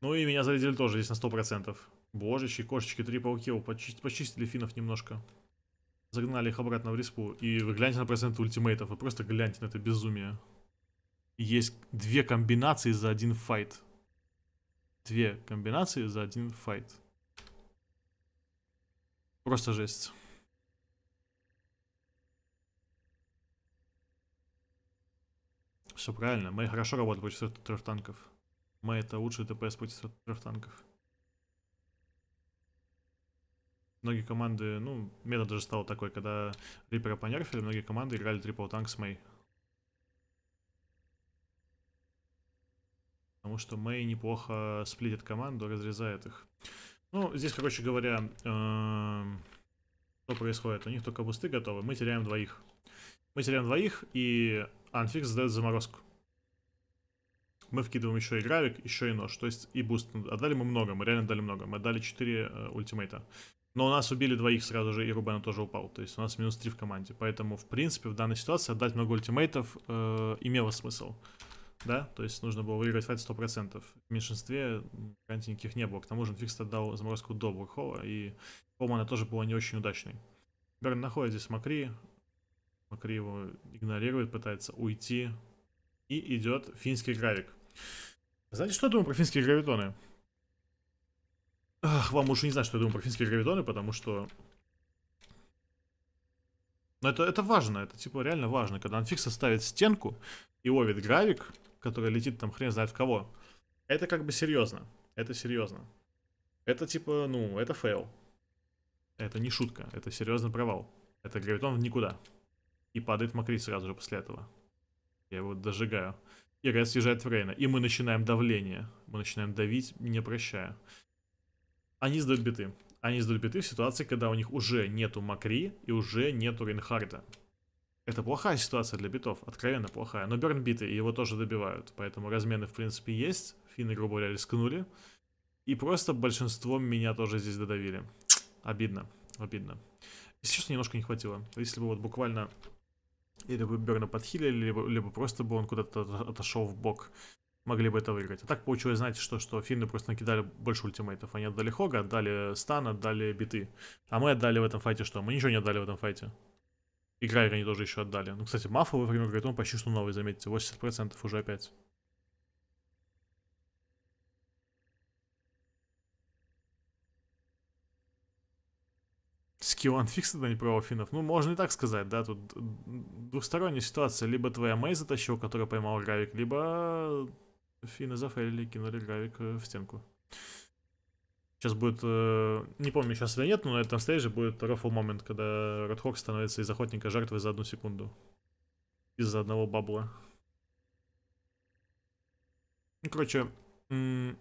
Ну и меня зарядили тоже здесь на 100%. Божечки, кошечки, трипл килл. Почистили финнов немножко загнали их обратно в респу. И вы гляньте на проценты ультимейтов, вы просто гляньте на это безумие. Есть две комбинации за один файт. Две комбинации за один файт. Просто жесть. Все правильно. Мы хорошо работаем против трех танков. Мы это лучший ДПС против трех танков. многие команды, ну, метод даже стал такой, когда Рипера понерфили, многие команды играли трипл танк с Мэй. Потому что Мэй неплохо сплитит команду, разрезает их. Ну, здесь, короче говоря, эм, что происходит? У них только бусты готовы, мы теряем двоих. Мы теряем двоих, и Анфикс задает заморозку. Мы вкидываем еще и гравик, еще и нож. То есть и буст. Отдали мы много, мы реально дали много. Мы дали 4 э, ультимейта. Но у нас убили двоих сразу же, и Рубена тоже упал. То есть у нас минус три в команде. Поэтому, в принципе, в данной ситуации отдать много ультимейтов э, имело смысл. Да, то есть нужно было выиграть файт 100%. В меньшинстве гарантий никаких не было. К тому же Фикс отдал заморозку до Брукхола, и, по она тоже была не очень удачной. Берн находит здесь Макри. Макри его игнорирует, пытается уйти. И идет финский гравик. Знаете, что я думаю про финские гравитоны? Ах, вам уже не знать, что я думаю про финские гравитоны, потому что... Но это, это важно, это типа реально важно, когда анфикса ставит стенку и ловит гравик, который летит там хрен знает в кого. Это как бы серьезно, это серьезно. Это типа, ну, это фейл. Это не шутка, это серьезный провал. Это гравитон в никуда. И падает Макри сразу же после этого. Я его дожигаю. И Ред съезжает в Рейна. И мы начинаем давление. Мы начинаем давить, не прощая. Они сдают биты. Они сдают биты в ситуации, когда у них уже нету Макри и уже нету Ринхарда. Это плохая ситуация для битов, откровенно плохая. Но Берн биты, и его тоже добивают. Поэтому размены, в принципе, есть. Финны, грубо говоря, рискнули. И просто большинством меня тоже здесь додавили. Обидно, обидно. Если честно, немножко не хватило. Если бы вот буквально или бы Берна подхилили, либо, либо просто бы он куда-то отошел в бок могли бы это выиграть. А так получилось, знаете, что, что финны просто накидали больше ультимейтов. Они отдали Хога, отдали Стан, отдали биты. А мы отдали в этом файте что? Мы ничего не отдали в этом файте. И они тоже еще отдали. Ну, кстати, Мафа, во время говорит, он почти что новый, заметьте. 80% уже опять. Скилл анфиксед, а не право финнов. Ну, можно и так сказать, да, тут двухсторонняя ситуация. Либо твоя Мэй затащил, которая поймал Гравик, либо Фина зафейлили, кинули гравик э, в стенку. Сейчас будет, э, не помню сейчас или нет, но на этом стейже будет рофл момент, когда Редхок становится из охотника жертвой за одну секунду. Из-за одного бабла. Ну, короче, финны,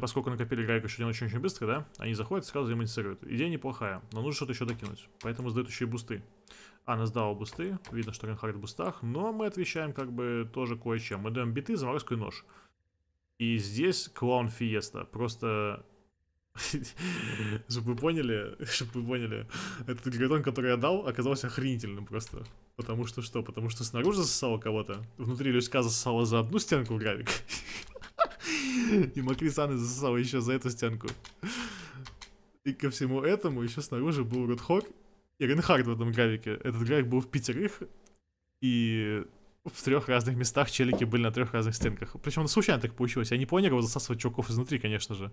поскольку накопили гайку еще очень-очень быстро, да, они заходят, сразу им инициируют. Идея неплохая, но нужно что-то еще докинуть. Поэтому сдают еще и бусты. Анна сдала бусты, видно, что Ренхард в бустах, но мы отвечаем как бы тоже кое-чем. Мы даем биты, заморозку и нож. И здесь клоун Фиеста, просто... Чтобы вы поняли, чтобы вы поняли, этот гридон, который я дал, оказался охренительным просто. Потому что что? Потому что снаружи засосало кого-то, внутри Люська засосало за одну стенку гравик, и Макрисаны засосало еще за эту стенку. И ко всему этому еще снаружи был Рудхок, и Ренхард в этом графике. Этот график был в пятерых, и в трех разных местах челики были на трех разных стенках. Причем случайно так получилось. Я не планировал засасывать чуваков изнутри, конечно же.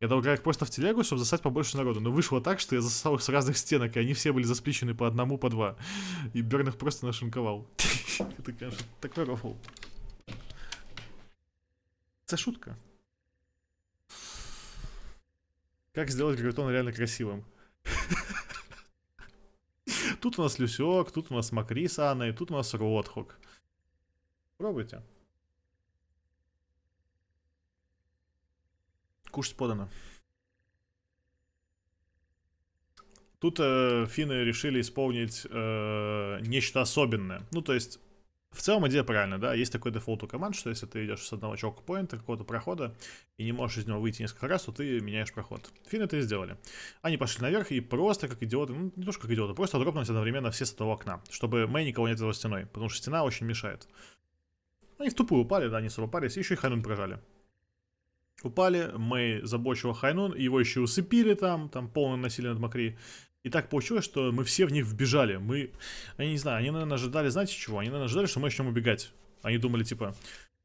Я дал график просто в телегу, чтобы засать побольше народу. Но вышло так, что я засал их с разных стенок, и они все были заспличены по одному, по два. И Берн их просто нашинковал. [laughs] Это, конечно, такой рофл. Это шутка. Как сделать гравитон реально красивым? [laughs] Тут у нас Люсек, тут у нас Макри с Анной, тут у нас Ротхук. Пробуйте. Кушать подано. Тут э, финны решили исполнить э, нечто особенное. Ну, то есть в целом идея правильная, да, есть такой дефолт у команд, что если ты идешь с одного чок поинта какого-то прохода и не можешь из него выйти несколько раз, то ты меняешь проход. Финны это и сделали. Они пошли наверх и просто как идиоты, ну не то что как идиоты, просто дропнулись одновременно все с этого окна, чтобы Мэй никого не этого стеной, потому что стена очень мешает. Они в тупую упали, да, они срупались, и еще и Хайнун прожали. Упали, Мэй забочила Хайнун, его еще усыпили там, там полное насилие над Макри. И так получилось, что мы все в них вбежали. Мы, я не знаю, они, наверное, ожидали, знаете чего? Они, наверное, ожидали, что мы начнем убегать. Они думали, типа,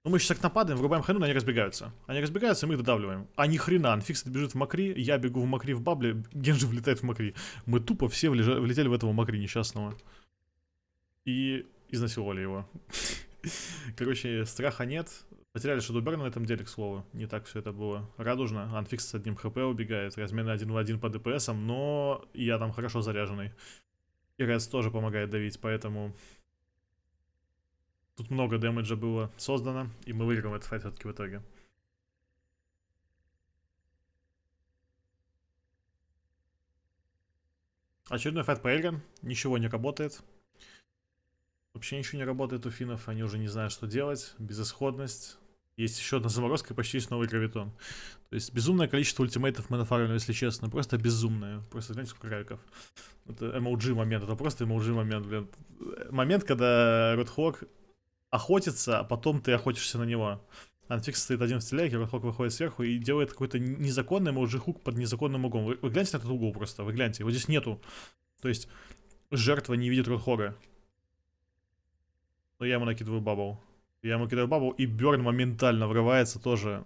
ну мы сейчас так нападаем, врубаем хрену, они разбегаются. Они разбегаются, и мы их додавливаем. А ни хрена, анфикс бежит в Макри, я бегу в Макри в бабле, [laughs] Генжи влетает в Макри. Мы тупо все влежа... влетели в этого Макри несчастного. И изнасиловали его. [laughs] Короче, страха нет, Потеряли Шадубер на этом деле, к слову. Не так все это было радужно. Анфикс с одним хп убегает. Размены один в один по ДПСам, но я там хорошо заряженный. И Рец тоже помогает давить, поэтому... Тут много дэмэджа было создано, и мы выиграем этот файт все-таки в итоге. Очередной файт проигран, ничего не работает. Вообще ничего не работает у финнов, они уже не знают, что делать. Безысходность. Есть еще одна заморозка, почти есть новый гравитон. То есть безумное количество ультимейтов мы нафармили, если честно. Просто безумное. Просто знаете, сколько райков. Это MOG момент, это просто MOG момент, блин. Момент, когда Родхок охотится, а потом ты охотишься на него. Анфикс стоит один в стиляке, Родхок выходит сверху и делает какой-то незаконный MOG хук под незаконным углом. Вы, вы гляньте на этот угол просто, вы гляньте, его здесь нету. То есть жертва не видит Родхога. Но я ему накидываю бабл. Я ему кидаю бабу, и Берн моментально врывается тоже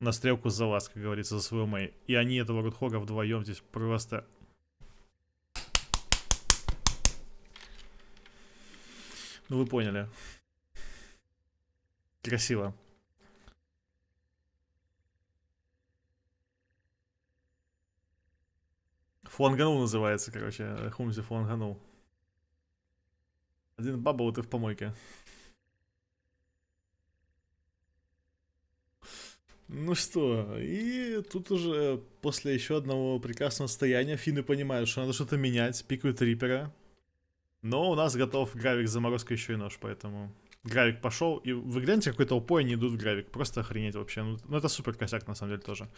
на стрелку за вас, как говорится, за свою мэй. И они этого Рудхога вдвоем здесь просто... Ну вы поняли. Красиво. Фланганул называется, короче. Хумзи фланганул. Один баба вот и в помойке. Ну что, и тут уже после еще одного прекрасного стояния финны понимают, что надо что-то менять, пикают Рипера. Но у нас готов Гравик, Заморозка, еще и нож, поэтому... Гравик пошел, и вы гляньте, какой толпой они идут в Гравик, просто охренеть вообще. Ну, ну это супер косяк на самом деле тоже.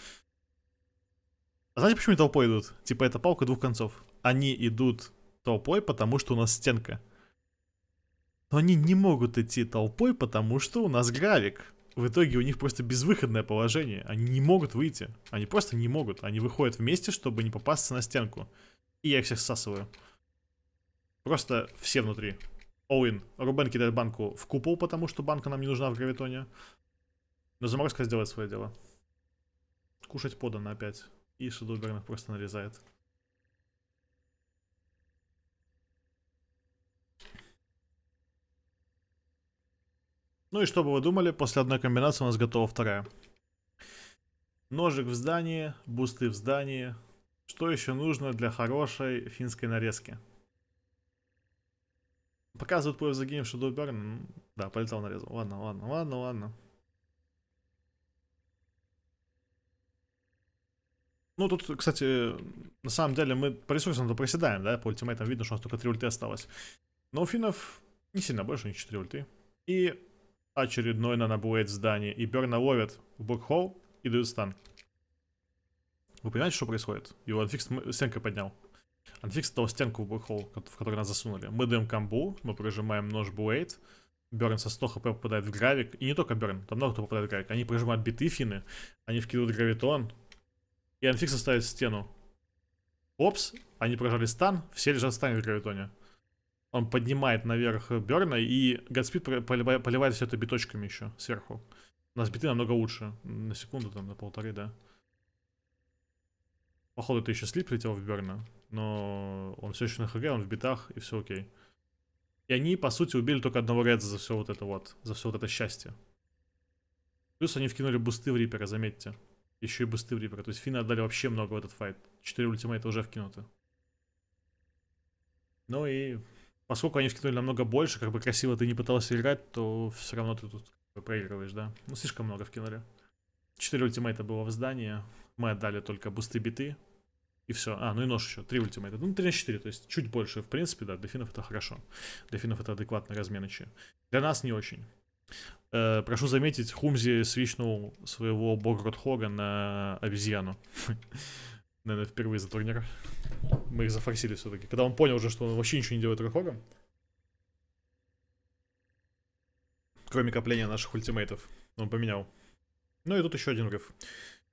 А знаете, почему они толпой идут? Типа это палка двух концов. Они идут толпой, потому что у нас стенка. Но они не могут идти толпой, потому что у нас Гравик в итоге у них просто безвыходное положение. Они не могут выйти. Они просто не могут. Они выходят вместе, чтобы не попасться на стенку. И я их всех всасываю. Просто все внутри. Оуин, Рубен кидает банку в купол, потому что банка нам не нужна в гравитоне. Но заморозка сделает свое дело. Кушать подано опять. И Шедуберна просто нарезает. Ну и что бы вы думали, после одной комбинации у нас готова вторая. Ножик в здании, бусты в здании. Что еще нужно для хорошей финской нарезки? Показывают пояс за гейм Shadow Burn. Да, полетал нарезал. Ладно, ладно, ладно, ладно. Ну, тут, кстати, на самом деле мы по ресурсам-то проседаем, да, по ультимейтам видно, что у нас только 3 ульты осталось. Но у финнов не сильно больше, не 4 ульты. И очередной нанобуэйд здание. И Берна ловят в Бокхолл и дают стан. Вы понимаете, что происходит? Его анфикс стенкой поднял. Анфикс дал стенку в Бокхолл, в которую нас засунули. Мы даем камбу, мы прижимаем нож Буэйт, Берн со 100 хп попадает в гравик. И не только Берн, там много кто попадает в гравик. Они прижимают биты фины, они вкидывают гравитон. И анфикс оставит стену. Опс, они прожали стан, все лежат в стане в гравитоне. Он поднимает наверх Берна, и Годспид поливает все это биточками еще сверху. У нас биты намного лучше. На секунду, там, на полторы, да. Походу, это еще слип летел в Берна. Но он все еще на ХГ, он в битах, и все окей. И они, по сути, убили только одного Редза за все вот это вот. За все вот это счастье. Плюс они вкинули бусты в Рипера, заметьте. Еще и бусты в Рипера. То есть Финны отдали вообще много в этот файт. Четыре ультимейта уже вкинуты. Ну и поскольку они вкинули намного больше, как бы красиво ты не пытался играть, то все равно ты тут проигрываешь, да. Ну, слишком много вкинули. Четыре ультимейта было в здании. Мы отдали только бусты биты. И все. А, ну и нож еще. Три ультимейта. Ну, три на четыре, то есть чуть больше. В принципе, да, дельфинов это хорошо. Дельфинов это адекватно разменочи. Для нас не очень. Э, прошу заметить, Хумзи свичнул своего Бога Хога на обезьяну. [laughs] наверное, впервые за турнира Мы их зафорсили все-таки. Когда он понял уже, что он вообще ничего не делает рукогом. Кроме копления наших ультимейтов. Он поменял. Ну и тут еще один рыв.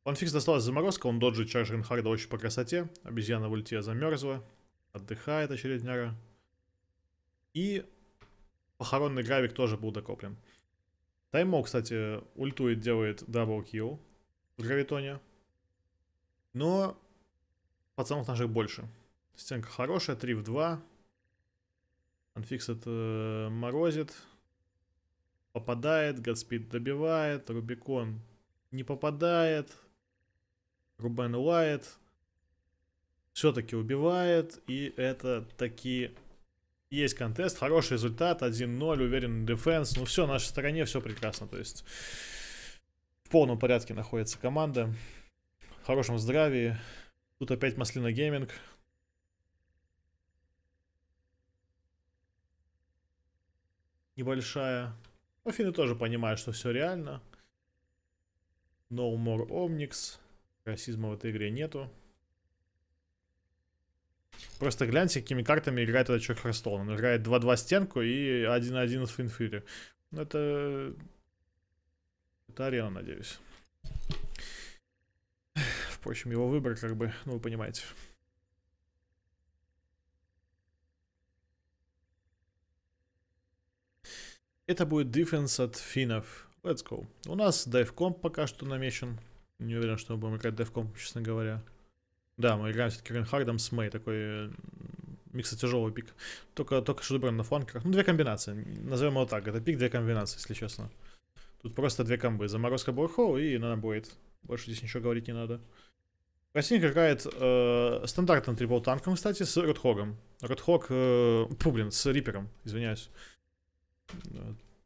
Панфикс досталась заморозка, он доджит Чарж Ренхарда очень по красоте. Обезьяна в ульте замерзла. Отдыхает очередняра. И похоронный гравик тоже был докоплен. Таймо, кстати, ультует, делает дабл килл в гравитоне. Но Пацанов наших больше. Стенка хорошая, 3 в 2. Анфикс это морозит. Попадает, Гадспид добивает, Рубикон не попадает. Рубен лает. Все-таки убивает. И это такие... Есть контест, хороший результат, 1-0, уверенный дефенс. Ну все, в нашей стороне все прекрасно. То есть в полном порядке находится команда. В хорошем здравии. Тут опять Маслина Гейминг. Небольшая. Афины тоже понимают, что все реально. No more Omnix. Расизма в этой игре нету. Просто гляньте, какими картами играет этот человек Херстоун. Он играет 2-2 стенку и 1-1 в инфире. Ну, это... Это арена, надеюсь общем, его выбор, как бы, ну, вы понимаете. Это будет дефенс от финнов. Let's go. У нас дайвком пока что намечен. Не уверен, что мы будем играть дайвком, честно говоря. Да, мы играем все-таки Ренхардом с Мэй, такой э, микса тяжелый пик. Только, только что выбран на фланках. Ну, две комбинации, назовем его так. Это пик, две комбинации, если честно. Тут просто две комбы. Заморозка Борхоу и будет. Больше здесь ничего говорить не надо. Россия играет э, стандартным трипл-танком, кстати, с Родхогом. Родхог... Э, фу, блин, с Рипером, извиняюсь.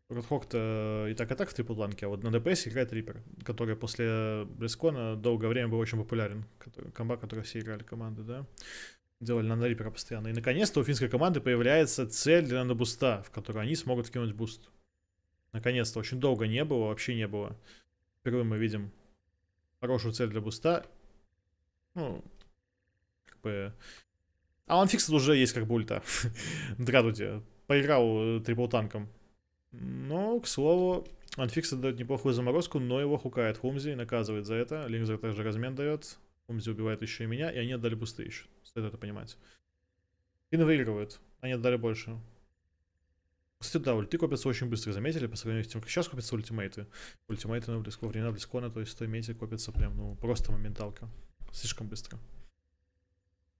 Родхог-то и так, и так в трипл-танке, а вот на ДПС играет Рипер, который после Близкона долгое время был очень популярен. Который, комба, который все играли команды, да? Делали на Рипера постоянно. И наконец-то у финской команды появляется цель для надобуста, в которую они смогут кинуть буст. Наконец-то. Очень долго не было, вообще не было. Впервые мы видим хорошую цель для буста ну, как бы... А Unfixed уже есть как бульта. ульта. [laughs] Драдуде. Поиграл э, трипл танком. Но, ну, к слову, Unfixed дает неплохую заморозку, но его хукает Хумзи и наказывает за это. Линзер также размен дает. Хумзи убивает еще и меня, и они отдали бусты еще. Стоит это понимать. Финны выигрывают. Они отдали больше. Кстати, да, ульты копятся очень быстро, заметили, по сравнению с тем, как сейчас копятся ультимейты. Ультимейты на ну, близко, время близко, на то есть 100 мете копятся прям, ну, просто моменталка слишком быстро.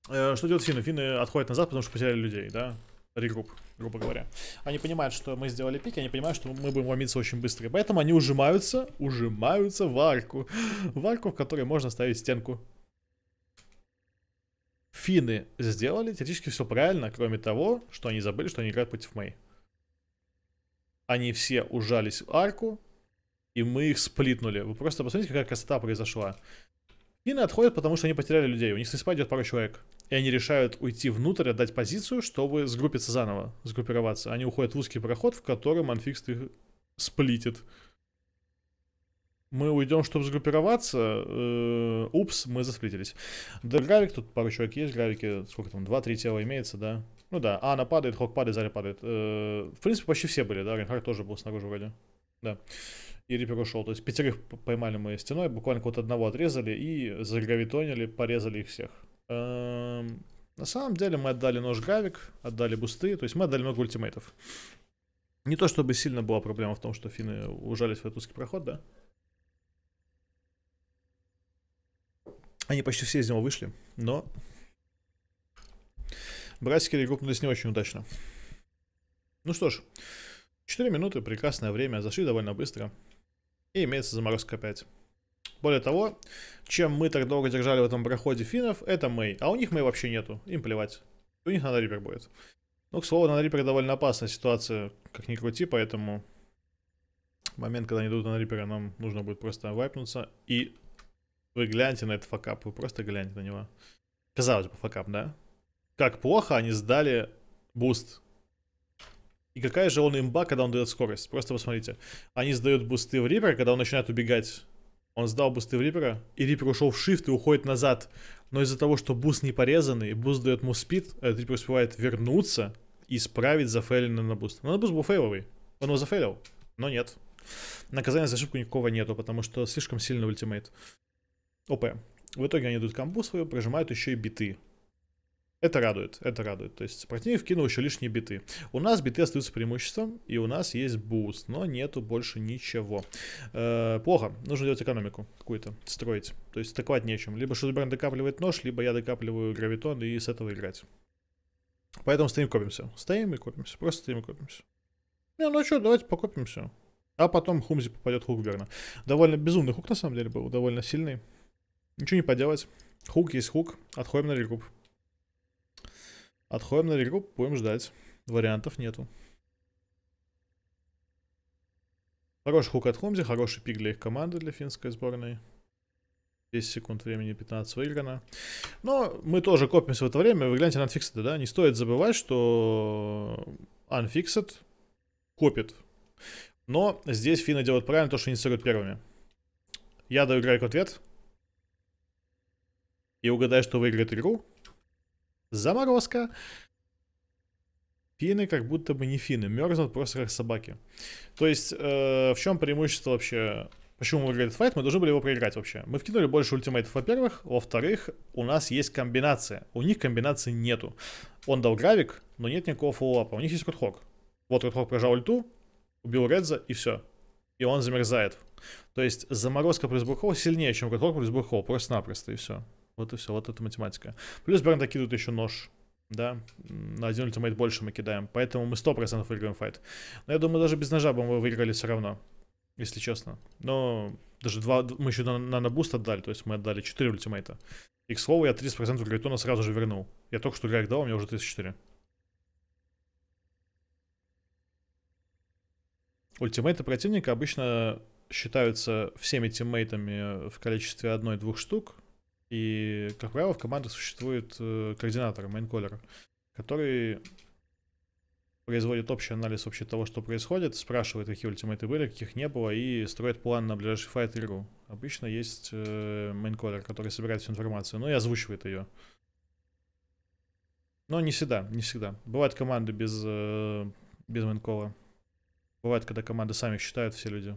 Э, что делают финны? Финны отходят назад, потому что потеряли людей, да? Регрупп, грубо говоря. Они понимают, что мы сделали пик, они понимают, что мы будем ломиться очень быстро. поэтому они ужимаются, ужимаются в арку. В арку, в которой можно ставить стенку. Финны сделали теоретически все правильно, кроме того, что они забыли, что они играют против Мэй. Они все ужались в арку, и мы их сплитнули. Вы просто посмотрите, какая красота произошла. Финны отходят, потому что они потеряли людей. У них с респа идет пару человек. И они решают уйти внутрь, отдать позицию, чтобы сгруппиться заново, сгруппироваться. Они уходят в узкий проход, в котором анфикст их сплитит. Мы уйдем, чтобы сгруппироваться. Э, упс, мы засплитились. Да, гравик, тут пару человек есть, гравики, сколько там, два-три тела имеется, да. Ну да, Ана падает, Хок падает, Заря падает. Э, в принципе, почти все были, да, Ренхард тоже был снаружи вроде. Да и рипер ушел. То есть пятерых поймали мы стеной, буквально вот одного отрезали и загравитонили, порезали их всех. Эм, на самом деле мы отдали нож гавик, отдали бусты, то есть мы отдали много ультимейтов. Не то чтобы сильно была проблема в том, что финны ужались в этот узкий проход, да? Они почти все из него вышли, но... Братики регруппнулись не очень удачно. Ну что ж, 4 минуты, прекрасное время, зашли довольно быстро и имеется заморозка опять. Более того, чем мы так долго держали в этом проходе финнов, это Мэй. А у них Мэй вообще нету, им плевать. У них на Рипер будет. Ну, к слову, на Рипер довольно опасная ситуация, как ни крути, поэтому момент, когда они идут на Рипера, нам нужно будет просто вайпнуться. И вы гляньте на этот факап, вы просто гляньте на него. Казалось бы, факап, да? Как плохо они сдали буст и какая же он имба, когда он дает скорость? Просто посмотрите. Они сдают бусты в Рипера, когда он начинает убегать. Он сдал бусты в Рипера, и Рипер ушел в шифт и уходит назад. Но из-за того, что буст не порезанный, буст дает ему спид, этот Рипер успевает вернуться и исправить зафейленный на буст. Но на буст был фейловый. Он его зафейлил, но нет. Наказания за ошибку никакого нету, потому что слишком сильный ультимейт. ОП. В итоге они идут к свою, прожимают еще и биты. Это радует, это радует. То есть противник кинул еще лишние биты. У нас биты остаются преимуществом, и у нас есть буст, но нету больше ничего. Э, плохо, нужно делать экономику какую-то, строить. То есть атаковать нечем. Либо Шутберн докапливает нож, либо я докапливаю гравитон и с этого играть. Поэтому стоим копимся. Стоим и копимся, просто стоим и копимся. Не, ну что, давайте покопимся. А потом Хумзи попадет Хукберна. Довольно безумный хук на самом деле был, довольно сильный. Ничего не поделать. Хук есть хук, отходим на рекуп. Отходим на реку, будем ждать. Вариантов нету. Хороший хук от Хумзи, хороший пик для их команды, для финской сборной. 10 секунд времени, 15 выиграно. Но мы тоже копимся в это время. Вы гляньте на Unfixed, да? Не стоит забывать, что Unfixed копит. Но здесь финны делают правильно то, что инициируют первыми. Я даю игроку ответ. И угадаю, что выиграет игру. Заморозка. фины как будто бы не фины мерзнут просто как собаки. То есть, э, в чем преимущество вообще? Почему мы выиграли этот файт? Мы должны были его проиграть вообще. Мы вкинули больше ультимейтов, во-первых. Во-вторых, у нас есть комбинация. У них комбинации нету. Он дал гравик, но нет никакого фуллапа. У них есть Рудхок. Вот Рудхок прожал ульту, убил Редза и все. И он замерзает. То есть заморозка плюс Брухол сильнее, чем Рудхок плюс Брухол. Просто-напросто и все. Вот и все, вот это математика. Плюс Бернда кидают еще нож, да, на один ультимейт больше мы кидаем, поэтому мы 100% выиграем файт. Но я думаю, даже без ножа бы мы выиграли все равно, если честно. Но даже два, мы еще на, на, буст отдали, то есть мы отдали 4 ультимейта. И, к слову, я 30% Грайтона сразу же вернул. Я только что Грайк дал, у меня уже 34. Ультимейты противника обычно считаются всеми тиммейтами в количестве одной-двух штук, и, как правило, в командах существует э, координатор, майнколер, который производит общий анализ вообще того, что происходит, спрашивает, какие ультимейты были, каких не было, и строит план на ближайший файт игру. Обычно есть э, мейнколер, который собирает всю информацию, ну и озвучивает ее. Но не всегда, не всегда. Бывают команды без, э, без мейнкола. Бывает, когда команды сами считают все люди.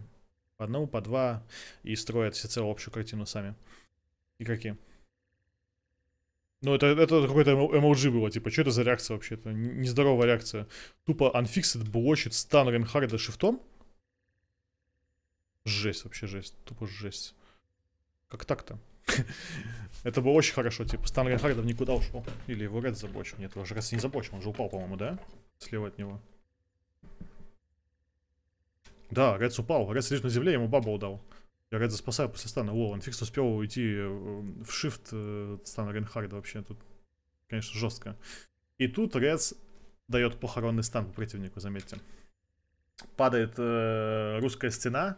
По одному, по два, и строят все всецело общую картину сами. И какие? Ну, это, это какой то эмоджи было, типа, что это за реакция вообще? Это нездоровая реакция. Тупо unfixed блочит стан Ренхарда шифтом? Жесть, вообще жесть. Тупо жесть. Как так-то? [laughs] Это было очень хорошо, типа, стан Ренхарда никуда ушел. Или его Ред забочил? Нет, его же Ред не забочил, он же упал, по-моему, да? Слева от него. Да, Редс упал. Редс лежит на земле, ему бабу дал. Я Редза спасаю после стана. О, он фикс успел уйти э, в шифт э, стана Ренхарда вообще. Тут, конечно, жестко. И тут Редз дает похоронный стан противнику, заметьте. Падает э, русская стена.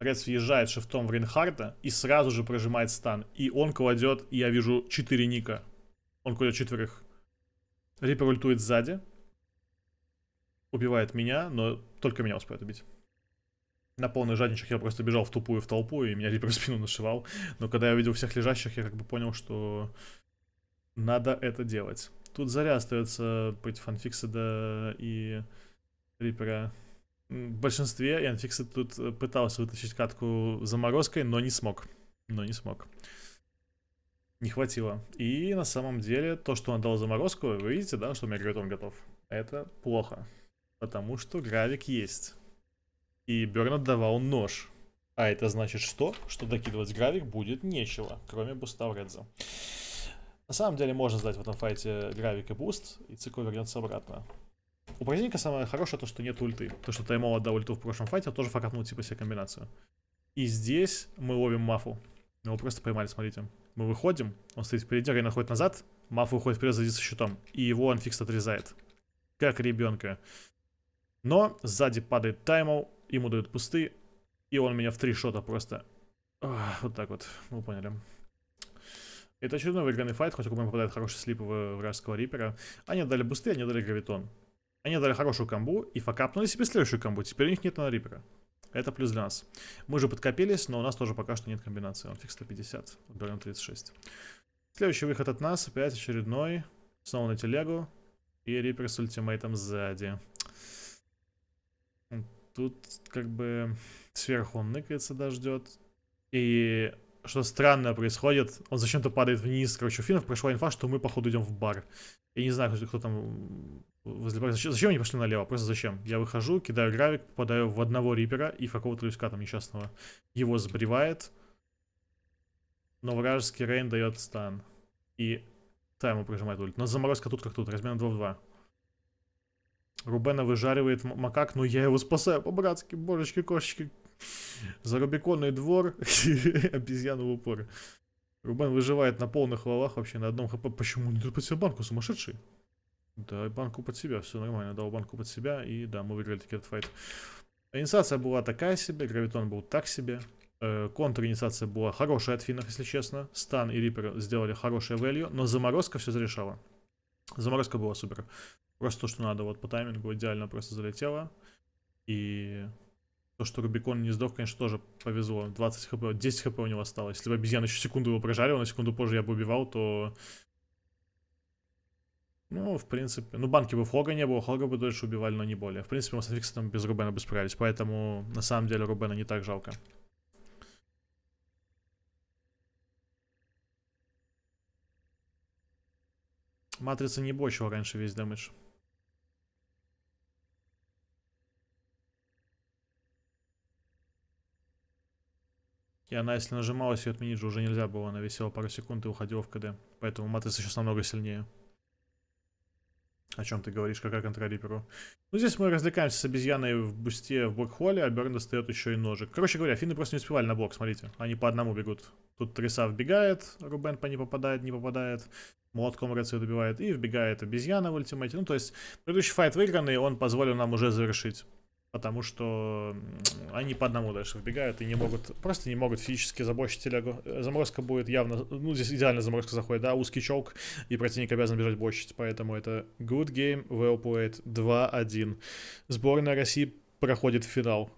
Редс въезжает шифтом в Ренхарда и сразу же прожимает стан. И он кладет, я вижу, 4 ника. Он кладет четверых. Рипер ультует сзади. Убивает меня, но только меня успевает убить на полных жадничах я просто бежал в тупую в толпу, и меня Рипер в спину нашивал. Но когда я увидел всех лежащих, я как бы понял, что надо это делать. Тут заря остается против Анфиксида и Рипера. В большинстве и Анфиксид тут э, пытался вытащить катку заморозкой, но не смог. Но не смог. Не хватило. И на самом деле то, что он дал заморозку, вы видите, да, что у меня он готов. Это плохо. Потому что гравик есть. И Берн отдавал нож. А это значит что? Что докидывать гравик будет нечего, кроме буста в Редза. На самом деле можно сдать в этом файте гравик и буст, и Цико вернется обратно. У противника самое хорошее то, что нет ульты. То, что Таймол отдал ульту в прошлом файте, он тоже факапнул типа себе комбинацию. И здесь мы ловим мафу. его просто поймали, смотрите. Мы выходим, он стоит впереди, Рейна находит назад, маф выходит вперед, со щитом. И его он фикс отрезает. Как ребенка. Но сзади падает Таймол, ему дают пусты, и он меня в три шота просто... Ах, вот так вот, мы поняли. Это очередной выигранный файт, хоть у меня попадает хороший слип вражеского рипера. Они дали бусты, они дали гравитон. Они дали хорошую комбу и факапнули себе следующую комбу. Теперь у них нет на рипера. Это плюс для нас. Мы же подкопились, но у нас тоже пока что нет комбинации. Он фиг 150, удален 36. Следующий выход от нас, опять очередной. Снова на телегу. И рипер с ультимейтом сзади. Тут как бы сверху он ныкается, дождет, И что странное происходит, он зачем-то падает вниз. Короче, у финнов пришла инфа, что мы, походу, идем в бар. и не знаю, кто, кто там возле бара. Зачем, зачем они пошли налево? Просто зачем? Я выхожу, кидаю гравик, попадаю в одного рипера и в какого-то люська там несчастного. Его сбривает. Но вражеский Рейн дает стан. И Тайму прижимает ульт. Но заморозка тут как тут, размер 2 в 2. Рубена выжаривает макак, но ну, я его спасаю по-братски, божечки, кошечки. За Рубиконный двор, [laughs] обезьяна в упор. Рубен выживает на полных лавах вообще, на одном хп. Почему не ну, тут под себя банку, сумасшедший? Да, банку под себя, все нормально, дал банку под себя, и да, мы выиграли таки этот файт. Инициация была такая себе, гравитон был так себе. Э, контр была хорошая от финнов, если честно. Стан и Риппер сделали хорошее value, но заморозка все зарешала. Заморозка была супер. Просто то, что надо, вот по таймингу идеально просто залетело. И то, что Рубикон не сдох, конечно, тоже повезло. 20 хп, 10 хп у него осталось. Если бы обезьяна еще секунду его прожарила, на секунду позже я бы убивал, то... Ну, в принципе... Ну, банки бы флога не было, флога бы дольше убивали, но не более. В принципе, мы с Фиксом без Рубена бы справились, поэтому на самом деле Рубена не так жалко. Матрица не бочила раньше весь дэмэдж. И она, если нажималась, ее отменить же уже нельзя было. Она висела пару секунд и уходила в КД. Поэтому матрица сейчас намного сильнее. О чем ты говоришь, какая контрариперу? Ну, здесь мы развлекаемся с обезьяной в бусте в блокхолле, а Берн достает еще и ножик. Короче говоря, финны просто не успевали на блок, смотрите. Они по одному бегут. Тут Триса вбегает, Рубен по ней попадает, не попадает. Молотком Рецию добивает и вбегает обезьяна в ультимате. Ну, то есть, предыдущий файт выигранный, он позволил нам уже завершить потому что они по одному дальше выбегают и не могут, просто не могут физически забочить телегу. Э, заморозка будет явно, ну здесь идеально заморозка заходит, да, узкий челк, и противник обязан бежать бочить, поэтому это good game, well played, 2-1. Сборная России проходит в финал.